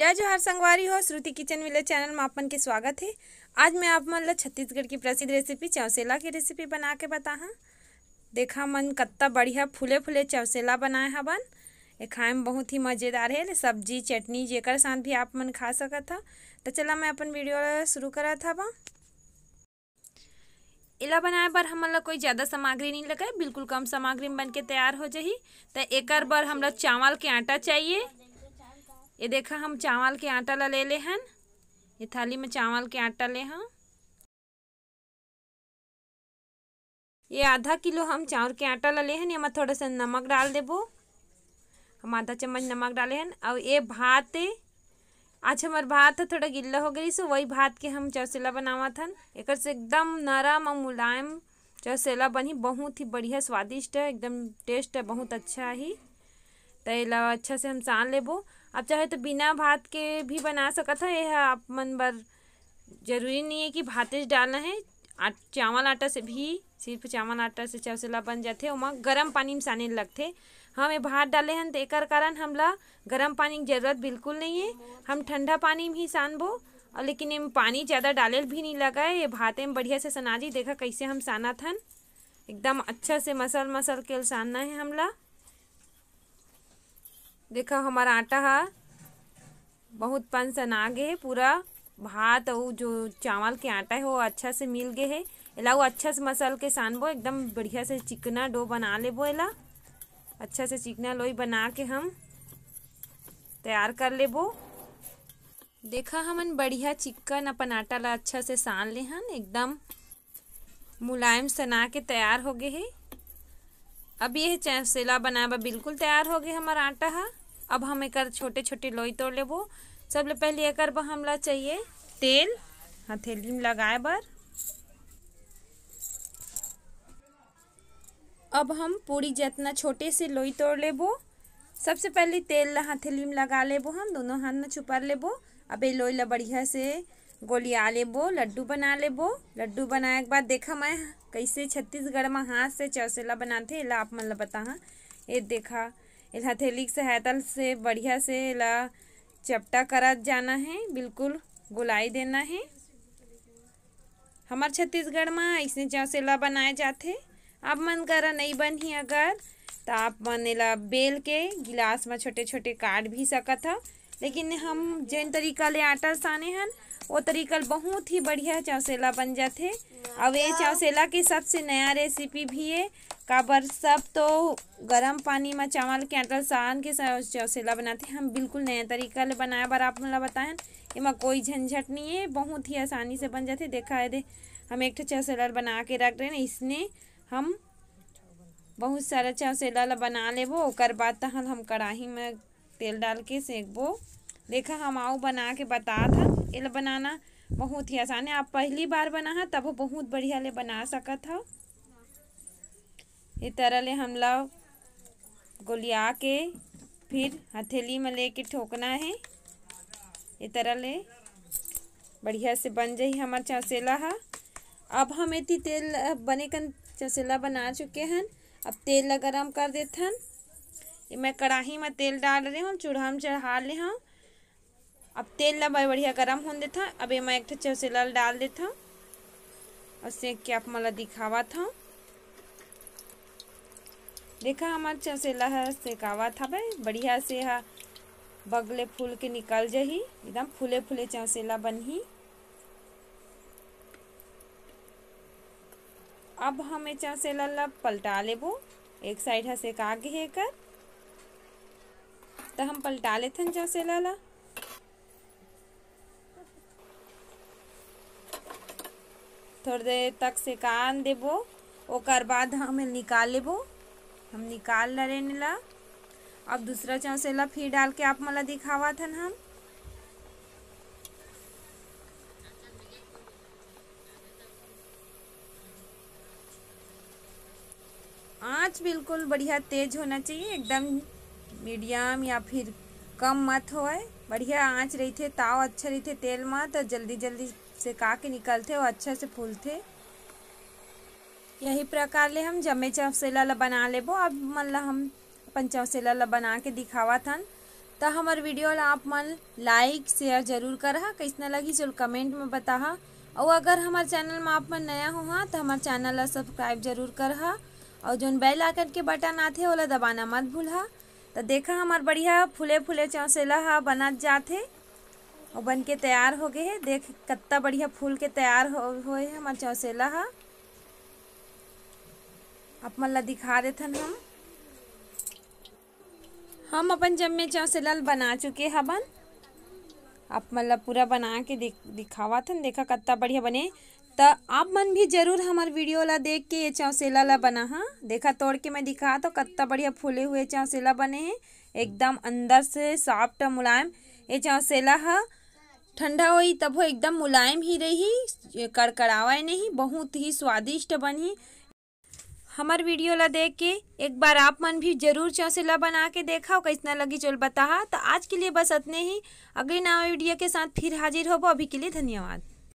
जय जोहार संगवारी हो श्रुति किचन विले चैनल में आपन के स्वागत है आज मैं आप मन छत्तीसगढ़ की प्रसिद्ध रेसिपी चौसेला की रेसिपी बना के बता हाँ देखा मन कत्ता बढ़िया फूले फूले चौसेला बनाए बन ये खाए में बहुत ही मज़ेदार है सब्जी चटनी जेकर साथ भी आप मन खा सकत था तो चला मैं अपन वीडियो शुरू करत बा इला बनाए पर हमन कोई ज़्यादा सामग्री नहीं लगे बिल्कुल कम सामग्री में बन के तैयार हो जाए तो एक बार हमला चावल के आटा चाहिए ये देखा हम चावल के आटा ला ले ले हैं ये थाली में चावल के आटा ले हम ये आधा किलो हम चावल के आटा ला ले ये एमा थोड़ा सा नमक डाल देबो हम आधा चम्मच नमक डाले हैं और ये भात आज हमार भात थोड़ा गिल्ला हो गई सो वही भात के हम चौसेला बनावा हन एक से एकदम नरम और मुलायम चौसेला बनी बहुत ही बढ़िया स्वादिष्ट है एकदम टेस्ट है बहुत अच्छा ही तो अच्छा से हम सान लेबो आप चाहे तो बिना भात के भी बना सकत है यह आप मन बर जरूरी नहीं है कि भाते डालना है चावल आटा से भी सिर्फ चावल आटा से चौसला बन जाते वहाँ गर्म पानी में साने लगते हम ये भात डाले हैं तो एक कारण हमला गर्म पानी की जरूरत बिल्कुल नहीं है हम ठंडा पानी में ही सानबो और लेकिन इम पानी ज़्यादा डाले भी नहीं लगा है ये भाते में बढ़िया से सना जी देखा कैसे हम साना थन एकदम अच्छा से मसल मसल के सानना है हमला देखो हमारा आटा है बहुत पन सन आ गए है पूरा भात और जो चावल के आटा है वो अच्छा से मिल गए है एला वो अच्छा से मसल के सानबो एकदम बढ़िया से चिकना डो बना लेबो एला अच्छा से चिकना लोई बना के हम तैयार कर लेबो देखा हमन बढ़िया चिकन अपन आटा ला अच्छा से सान ले हन एकदम मुलायम सना के तैयार हो गए है अब ये चैसेला बनाए बिल्कुल तैयार हो गए हमारा आटा है अब हम एक छोटे छोटे लोई तोड़ लेबो सबले पहले एक हमला चाहिए तेल हथेली में लगाए बर अब हम पूरी जितना छोटे से लोई तोड़ लेबो सबसे पहले तेल हथेली में लगा लेबो हम दोनों हाथ में छुपा लेबो अब ये लोई ला बढ़िया से गोलिया लेबो लड्डू बना लेबो लड्डू बनाए के बाद देखा मैं कैसे छत्तीसगढ़ में हाथ से चौसेला बनाते ला आप मन ला बता ये देखा हथेली की सहायता से बढ़िया से ला चपटा करत जाना है बिल्कुल गुलाई देना है हमारे छत्तीसगढ़ में ऐसे चाव से ला बनाए जाते आप मन करा नहीं बन ही अगर तो आप मन ला बेल के गिलास में छोटे छोटे काट भी सकत हा लेकिन हम जिन तरीका ले आटा साने हैं वो तरीका बहुत ही बढ़िया चौसेला बन जाते अब ये चौसेला हाँ। की सबसे नया रेसिपी भी है काबर सब तो गर्म पानी में चावल के आटा सान के चौसेला बनाते हैं हम बिल्कुल नया तरीका ले बनाए बार आप मतलब बताएं इमें कोई झंझट नहीं है बहुत ही आसानी से बन जाते देखा है दे हम एक चौसेला बना के रख रहे हैं इसने हम बहुत सारा चौसेला ला बना लेबो और बाद तहल तो हम कढ़ाही में तेल डाल के सेकबो देखा हम आओ बना के बता था इला बनाना बहुत ही आसान है आप पहली बार बना है तब बहुत बढ़िया ले बना सकत हो इस तरह ले हम लोग गोलिया के फिर हथेली में लेके ठोकना है इस तरह ले बढ़िया से बन जाए हमारे चौसेला है अब हम इतनी तेल बने कन चौसेला बना चुके हैं अब तेल ला गरम कर देते हैं मैं कढ़ाही में तेल डाल रही हूँ चूढ़ा में चढ़ा ले हूँ अब तेल ला बढ़िया गरम होने देता अब मैं एक चौसेला डाल देता हूँ और सेक क्या आप मला दिखावा था देखा हमार चसेला है सेकावा था भाई बढ़िया से हा बगले फूल के निकल जही एकदम फूले फूले चौसेला बनही अब हमें चसेला ला पलटा लेबो एक साइड है सेका गे है कर तो हम पलटा लेथन चसेला ला थोड़ी देर तक सेकान देबो ओकर बाद हमें निकाल लेबो हम निकाल रहे ला अब दूसरा चौसेला फिर डाल के आप मला दिखावा थन हम आँच बिल्कुल बढ़िया तेज होना चाहिए एकदम मीडियम या फिर कम मत हो बढ़िया आँच रही थे ताव अच्छा रही थे तेल मत और जल्दी जल्दी से का के निकलते और अच्छा से फूलते यही प्रकार ले हम जमे चौसेला ल बना लेबो अब मन ला हम अपन चौसेला ल बना के दिखावा थन तो हमार वीडियो ला आप मन लाइक शेयर जरूर करहा कैसना लगी चल कमेंट में बताहा और अगर हमार चैनल में आप मन नया हो हाँ तो हमार चैनल ला सब्सक्राइब जरूर करहा और जो बेल आइकन के बटन आते ओला दबाना मत भूलहा तो देखा हमार बढ़िया फूले फूले चौसेला हा बना जाते और बन के तैयार हो गए है देख कत्ता बढ़िया फूल के तैयार हो, हुए है हमार चौसेला हा आप मन ला दिखा देथन हम हम अपन जम्मे चाव से लल बना चुके हबन आप मन ला पूरा बना के दिखावा थन देखा कत्ता बढ़िया बने तो आप मन भी जरूर हमार वीडियो ला देख के ये चौसेला ला बना हाँ देखा तोड़ के मैं दिखा तो कत्ता बढ़िया फूले हुए चौसेला बने हैं एकदम अंदर से सॉफ्ट मुलायम ये चौसेला है हाँ? ठंडा हुई तब हो एकदम मुलायम ही रही कड़कड़ावा नहीं बहुत ही स्वादिष्ट बनी हमार वीडियो ला देख के एक बार आप मन भी जरूर चौसिला बना के देखा हो कैसना लगी चल बता तो आज के लिए बस इतने ही अगली नवा वीडियो के साथ फिर हाजिर होबो अभी के लिए धन्यवाद